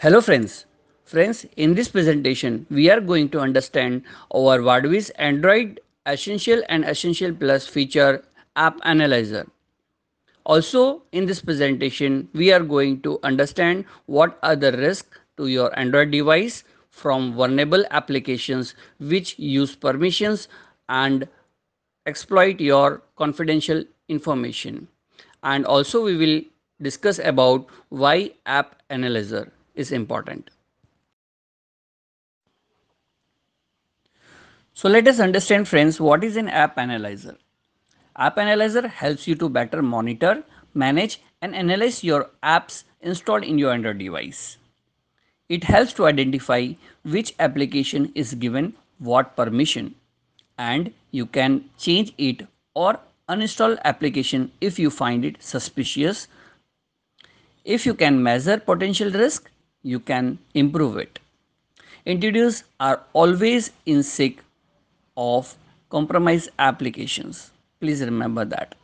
Hello friends. Friends, in this presentation, we are going to understand our Vadviz Android Essential and Essential Plus feature app analyzer. Also, in this presentation, we are going to understand what are the risks to your Android device from vulnerable applications which use permissions and exploit your confidential information. And also we will discuss about why app analyzer is important. So let us understand friends what is an app analyzer. App analyzer helps you to better monitor, manage and analyze your apps installed in your Android device. It helps to identify which application is given what permission and you can change it or uninstall application if you find it suspicious. If you can measure potential risk you can improve it. Integers are always in sync of compromise applications. Please remember that.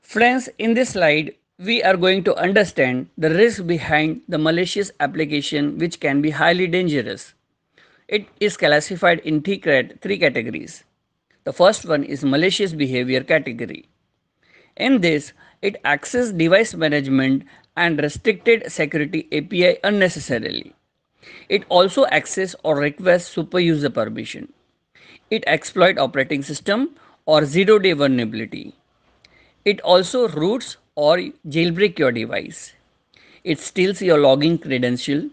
Friends, in this slide, we are going to understand the risk behind the malicious application which can be highly dangerous. It is classified in three, three categories. The first one is malicious behavior category. In this, it accesses device management and restricted security API unnecessarily. It also access or requests user permission. It exploit operating system or zero-day vulnerability. It also roots or jailbreak your device. It steals your login credential.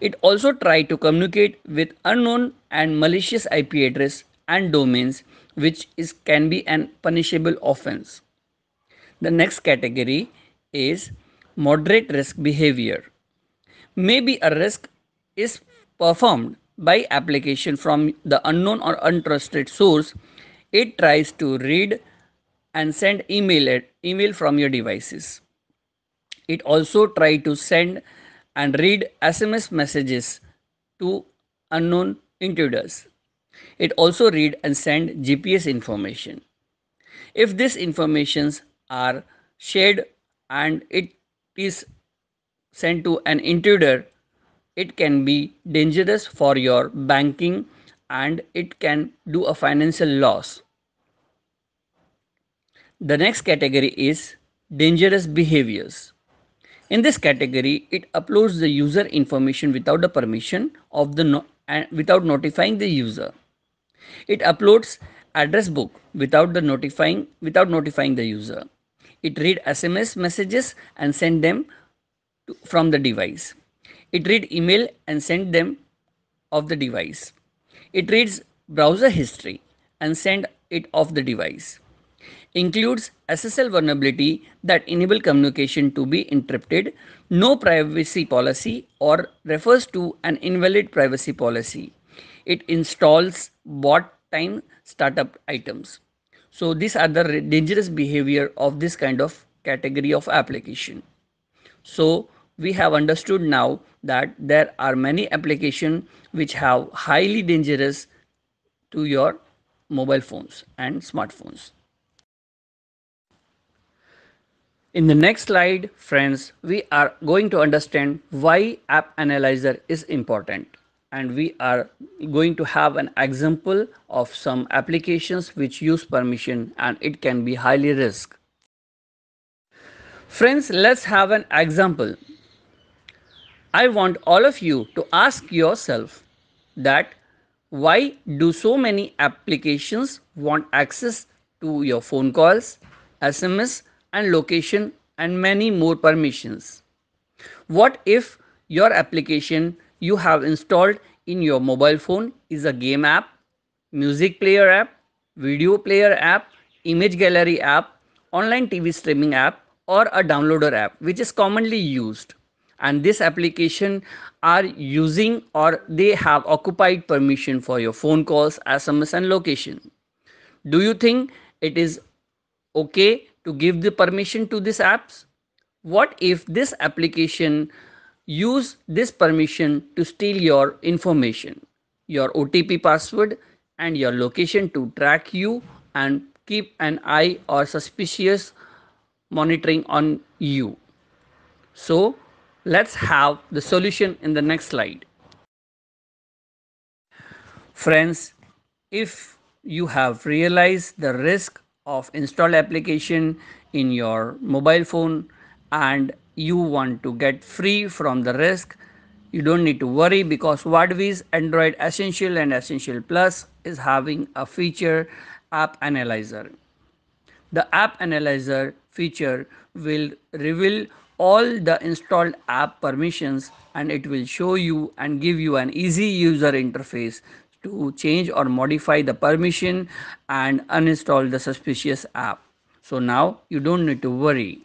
It also try to communicate with unknown and malicious IP address and domains which is can be an punishable offense. The next category is moderate risk behavior. Maybe a risk is performed by application from the unknown or untrusted source. It tries to read and send email email from your devices. It also try to send and read SMS messages to unknown intruders. It also read and send GPS information. If these informations are shared and it is sent to an intruder, it can be dangerous for your banking and it can do a financial loss. The next category is dangerous behaviors. In this category, it uploads the user information without the permission of the no and without notifying the user. It uploads address book without the notifying without notifying the user it read SMS messages and send them to, from the device. It read email and send them of the device. It reads browser history and send it off the device. Includes SSL vulnerability that enable communication to be interrupted. no privacy policy or refers to an invalid privacy policy. It installs bot time startup items. So these are the dangerous behavior of this kind of category of application. So we have understood now that there are many applications which have highly dangerous to your mobile phones and smartphones. In the next slide, friends, we are going to understand why App Analyzer is important and we are going to have an example of some applications which use permission and it can be highly risk. Friends, let's have an example. I want all of you to ask yourself that why do so many applications want access to your phone calls, SMS and location and many more permissions? What if your application you have installed in your mobile phone is a game app, music player app, video player app, image gallery app, online TV streaming app, or a downloader app, which is commonly used. And this application are using or they have occupied permission for your phone calls, SMS, and location. Do you think it is okay to give the permission to these apps? What if this application use this permission to steal your information, your OTP password, and your location to track you and keep an eye or suspicious monitoring on you. So let's have the solution in the next slide. Friends, if you have realized the risk of installed application in your mobile phone and you want to get free from the risk you don't need to worry because wadvi's android essential and essential plus is having a feature app analyzer the app analyzer feature will reveal all the installed app permissions and it will show you and give you an easy user interface to change or modify the permission and uninstall the suspicious app so now you don't need to worry